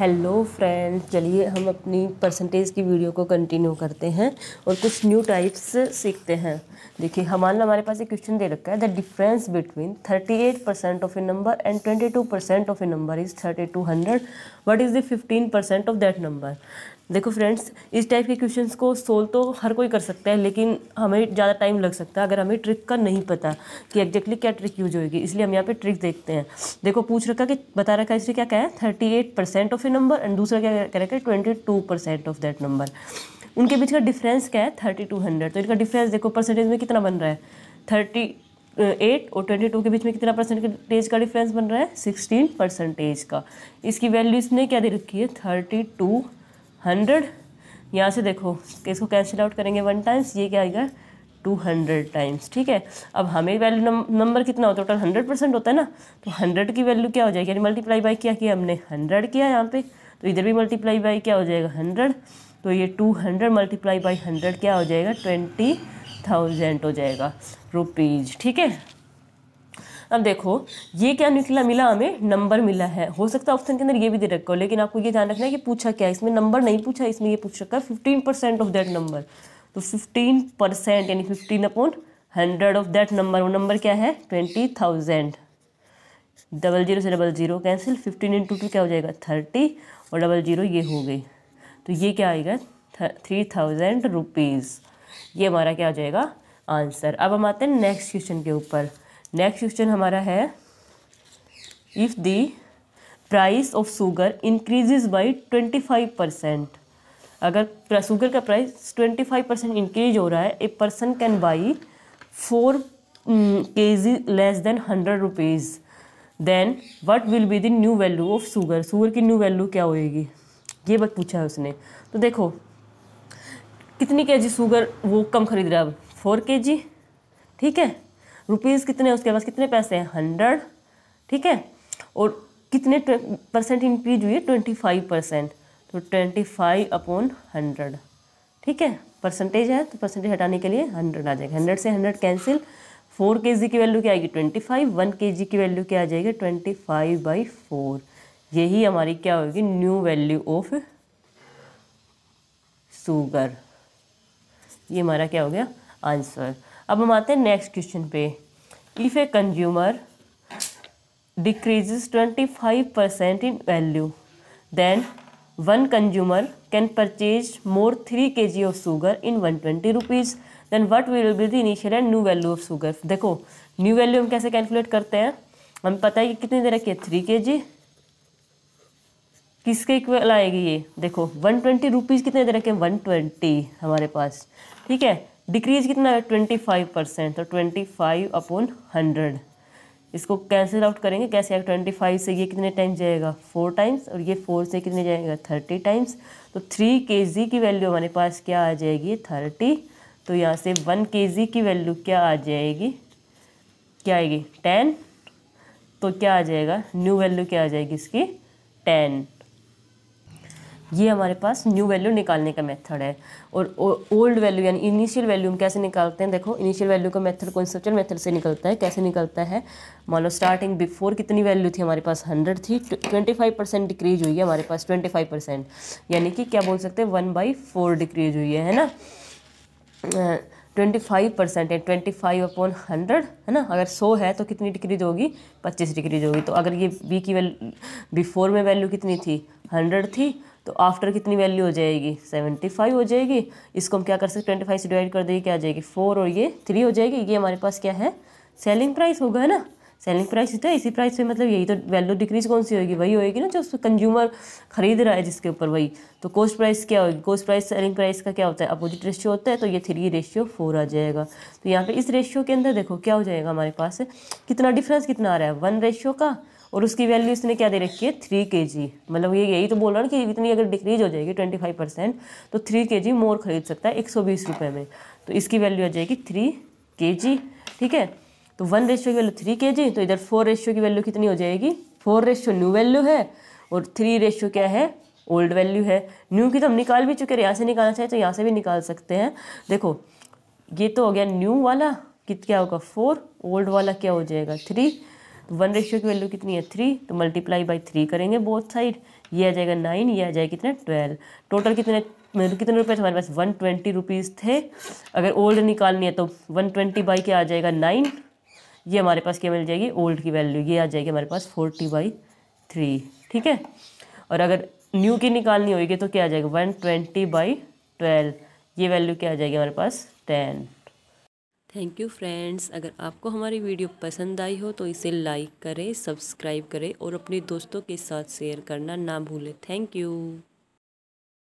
hello friend चलिए हम अपनी परसेंटेज की वीडियो को कंटिन्यू करते हैं और कुछ न्यू टाइप्स सीखते हैं देखिए हमारा हमारे पास एक क्वेश्चन दे रखा है the difference between 38 percent of a number and 22 percent of a number is thirty two hundred what is the 15 percent of that number देखो फ्रेंड्स इस टाइप के क्वेश्चन को सोल्व तो हर कोई कर सकता है लेकिन हमें ज़्यादा टाइम लग सकता है अगर हमें ट्रिक का नहीं पता कि एग्जैक्टली क्या ट्रिक यूज होगी इसलिए हम यहाँ पे ट्रिक देखते हैं देखो पूछ रखा कि बता रखा इसलिए क्या क्या है thirty eight percent of a number and दूसरा क्या कह रखा है twenty two percent of that number उनके बीच का डिफरेंस क्या है थर्टी टू हंड्रेड तो इनका डिफरेंस देखो परसेंटेज में कितना बन रहा है थर्टी एट और ट्वेंटी टू के बीच में कितना परसेंटेज का डिफरेंस बन रहा है सिक्सटीन परसेंटेज का इसकी वैल्यू इसने क्या दे रखी है थर्टी टू हंड्रेड यहाँ से देखो इसको कैंसिल आउट करेंगे वन टाइम्स ये क्या आएगा टू हंड्रेड टाइम्स ठीक है अब हमें वैल्यू नंबर कितना होता है टोटल हंड्रेड परसेंट होता है ना तो हंड्रेड की वैल्यू क्या हो जाएगी यानी मल्टीप्लाई बाई क्या किया हमने हंड्रेड किया यहाँ पे तो इधर भी मल्टीप्लाई बाई क्या हो जाएगा हंड्रेड तो ये two hundred multiply by hundred क्या हो जाएगा ट्वेंटी थाउजेंड हो जाएगा रुपीज़ ठीक है अब देखो ये क्या निकला मिला हमें नंबर मिला है हो सकता है ऑप्शन के अंदर ये भी दे रखा हो लेकिन आपको ये ध्यान रखना है कि पूछा क्या इसमें नंबर नहीं पूछा इसमें ये पूछ रखा है fifteen percent of that number तो फिफ्टीन परसेंट यानी fifteen upon hundred of that number वो नंबर क्या है ट्वेंटी थाउजेंड डबल जीरो से double zero cancel fifteen into two क्या हो जाएगा थर्टी और डबल जीरो ये हो गई तो ये क्या आएगा थ्री थाउजेंड रुपीज़ ये हमारा क्या हो जाएगा आंसर अब हम आते हैं नेक्स्ट क्वेश्चन के ऊपर नेक्स्ट क्वेश्चन हमारा है if the price of sugar increases by twenty five percent अगर सुगर का price twenty five percent increase हो रहा है a person can buy four K G less than hundred rupees then what will be the new value of sugar sugar की new value क्या होएगी ये बात पूछा है उसने तो देखो कितनी के जी शुगर वो कम खरीद रहा है अब फोर के जी ठीक है रुपीज़ कितने उसके पास कितने पैसे हैं हंड्रेड ठीक है और कितने परसेंट इंक्रीज हुई है ट्वेंटी फाइव परसेंट तो ट्वेंटी फाइव अपॉन हंड्रेड ठीक है परसेंटेज है तो परसेंटेज हटाने के लिए हंड्रेड आ जाएगा हंड्रेड से हंड्रेड कैंसिल फोर के जी की वैल्यू क्या आएगी ट्वेंटी फाइव वन के जी की वैल्यू क्या आ जाएगी ट्वेंटी फाइव बाई फोर यही हमारी क्या होगी न्यू वैल्यू ऑफ शुगर ये हमारा क्या हो गया आंसर अब हम आते हैं नेक्स्ट क्वेश्चन पे if a consumer decrease twenty five percent in value then one consumer can purchase more three K G of sugar in one twenty rupees then what will be the initial and new value of sugar देखो new value हम कैसे calculate करते हैं हमें पता है कि कितनी देर रखी है थ्री के जी किसके इक्वल आएगी ये देखो वन ट्वेंटी रुपीज़ कितने देर रखे हैं वन ट्वेंटी हमारे पास ठीक है डिक्रीज कितना है ट्वेंटी फाइव परसेंट तो ट्वेंटी फाइव अपॉन हंड्रेड इसको कैंसिल आउट करेंगे कैसे आएगा ट्वेंटी फाइव से ये कितने टाइम जाएगा फोर टाइम्स और ये फोर से कितने जाएगा थर्टी टाइम्स तो थ्री के जी की वैल्यू हमारे पास क्या आ जाएगी थर्टी तो यहाँ से वन के जी की वैल्यू क्या आ जाएगी क्या आएगी टेन तो क्या आ जाएगा न्यू वैल्यू क्या आ जाएगी इसकी टेन ये हमारे पास न्यू वैल्यू निकालने का मेथड है और ओल्ड वैल्यू यानी इनिशियल वैल्यू हम कैसे निकालते हैं देखो इनिशियल वैल्यू का मेथड कॉन्सेप्चुअल मेथड से निकलता है कैसे निकलता है मान लो स्टार्टिंग बिफोर कितनी वैल्यू थी हमारे पास हंड्रेड थी ट्वेंटी फाइव परसेंट डिक्रीज हुई है हमारे पास ट्वेंटी फाइव परसेंट यानी कि क्या बोल सकते हैं वन बाई फोर डिक्रीज हुई है है ना ट्वेंटी फाइव परसेंट है ट्वेंटी फाइव अपॉन हंड्रेड है ना अगर सौ है तो कितनी डिक्रीज होगी पच्चीस डिक्रीज होगी तो अगर ये बी की वैल्यू बिफोर में वैल्यू कितनी थी हंड्रेड थी तो आफ्टर कितनी वैल्यू हो जाएगी सेवेंटी फाइव हो जाएगी इसको हम क्या कर सकते ट्वेंटी फाइव से डिवाइड कर देंगे क्या आ जाएगी फोर और ये थ्री हो जाएगी ये हमारे पास क्या है सेलिंग प्राइस होगा है ना सेलिंग प्राइस इतना इसी प्राइस पे मतलब यही तो वैल्यू डिक्रीज कौन सी होगी वही होगी ना जो कंज्यूमर खरीद रहा है जिसके ऊपर वही तो कोस्ट प्राइस क्या होगी कोस्ट प्राइस सेलिंग प्राइस का क्या होता है अपोजिट रेशियो होता है तो ये थ्री रेशियो फोर आ जाएगा तो यहाँ पे इस रेशियो के अंदर देखो क्या हो जाएगा हमारे पास कितना डिफरेंस कितना आ रहा है वन रेशियो का और उसकी वैल्यू इसने क्या दे रखी है थ्री के जी मतलब ये यही तो बोल रहा ना कि इतनी अगर डिक्रीज हो जाएगी ट्वेंटी फाइव परसेंट तो थ्री के जी मोर खरीद सकता है एक सौ बीस रुपये में तो इसकी वैल्यू आ जाएगी थ्री के जी ठीक है तो वन रेशियो की वैल्यू थ्री के जी तो इधर फोर रेशियो की वैल्यू कितनी हो जाएगी फोर रेशियो न्यू वैल्यू है और थ्री रेशियो क्या है ओल्ड वैल्यू है न्यू की तो हम निकाल भी चुके हैं यहाँ से निकालना चाहिए तो यहाँ से भी निकाल सकते हैं देखो ये तो हो गया न्यू वाला कित क्या होगा फोर ओल्ड वाला क्या हो जाएगा थ्री वन रेशियो की वैल्यू कितनी है थ्री तो मल्टीप्लाई बाई थ्री करेंगे बोथ साइड ये आ जाएगा नाइन ये आ जाएगा कितना ट्वेल्व टोटल कितने कितने रुपए थे हमारे पास वन ट्वेंटी रुपीज़ थे अगर ओल्ड निकालनी है तो वन ट्वेंटी बाई क्या आ जाएगा नाइन ये हमारे पास क्या मिल जाएगी ओल्ड की वैल्यू ये आ जाएगी हमारे पास फोर्टी बाई थ्री ठीक है और अगर न्यू की निकालनी होगी तो क्या आ जाएगा वन ट्वेंटी बाई ट्वेल्व ये वैल्यू क्या आ जाएगी हमारे पास टेन थैंक यू फ्रेंड्स अगर आपको हमारी वीडियो पसंद आई हो तो इसे लाइक करें सब्सक्राइब करें और अपने दोस्तों के साथ शेयर करना ना भूलें थैंक यू